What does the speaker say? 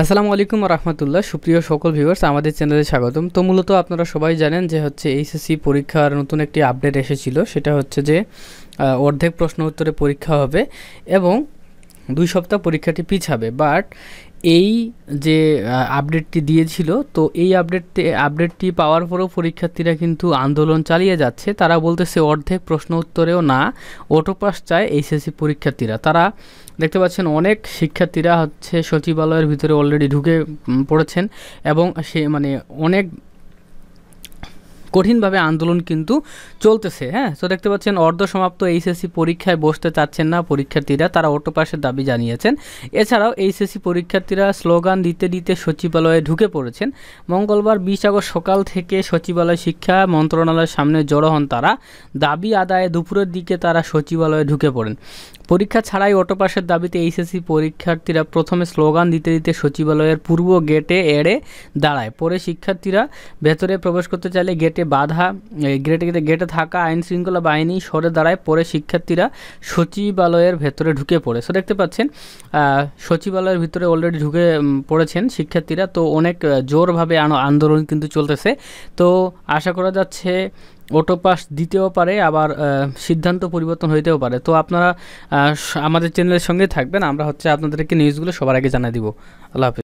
আসসালামু আলাইকুম রহমতুল্লাহ সুপ্রিয় সকল ভিউয়ার্স আমাদের চ্যানেলে স্বাগতম তো মূলত আপনারা সবাই জানেন যে হচ্ছে এইচএসসি পরীক্ষার নতুন একটি আপডেট এসেছিল সেটা হচ্ছে যে অর্ধেক প্রশ্ন উত্তরে পরীক্ষা হবে এবং দুই সপ্তাহ পরীক্ষাটি পিছাবে বাট এই যে আপডেটটি দিয়েছিল তো এই আপডেটটি আপডেটটি পাওয়ার পরেও পরীক্ষার্থীরা কিন্তু আন্দোলন চালিয়ে যাচ্ছে তারা বলতেছে অর্ধেক প্রশ্ন উত্তরেও না অটোপাস চায় এইচএসসি পরীক্ষার্থীরা তারা দেখতে পাচ্ছেন অনেক শিক্ষার্থীরা হচ্ছে সচিবালয়ের ভিতরে অলরেডি ঢুকে পড়েছেন এবং সে মানে অনেক কঠিনভাবে আন্দোলন কিন্তু চলতেছে হ্যাঁ তো দেখতে পাচ্ছেন অর্ধসমাপ্ত এইচএসসি পরীক্ষায় বসতে চাচ্ছেন না পরীক্ষার্থীরা তারা অটো পাশের দাবি জানিয়েছেন এছাড়াও এইচএসসি পরীক্ষার্থীরা স্লোগান দিতে দিতে সচিবালয়ে ঢুকে পড়েছেন মঙ্গলবার বিশ আগস্ট সকাল থেকে সচিবালয় শিক্ষা মন্ত্রণালয়ের সামনে জড়ো হন তারা দাবি আদায়ে দুপুরের দিকে তারা সচিবালয়ে ঢুকে পড়েন পরীক্ষা ছাড়াই অটো পাশের দাবিতে এইচএসসি পরীক্ষার্থীরা প্রথমে স্লোগান দিতে দিতে সচিবালয়ের পূর্ব গেটে এড়ে দাঁড়ায় পরে শিক্ষার্থীরা ভেতরে প্রবেশ করতে চাইলে গেটে বাধা গেটে গেটে থাকা আইন শৃঙ্খলা বাহিনী সরে দাঁড়ায় পরে শিক্ষার্থীরা সচিবালয়ের ভেতরে ঢুকে পড়ে সো দেখতে পাচ্ছেন সচিবালয়ের ভিতরে অলরেডি ঢুকে পড়েছেন শিক্ষার্থীরা তো অনেক জোরভাবে আন্দোলন কিন্তু চলতেছে তো আশা করা যাচ্ছে অটোপাস দিতেও পারে আবার সিদ্ধান্ত পরিবর্তন হইতেও পারে তো আপনারা আমাদের চ্যানেলের সঙ্গে থাকবেন আমরা হচ্ছে আপনাদেরকে নিউজগুলো সবার আগে জানিয়ে দিব আল্লাহ হাফিজ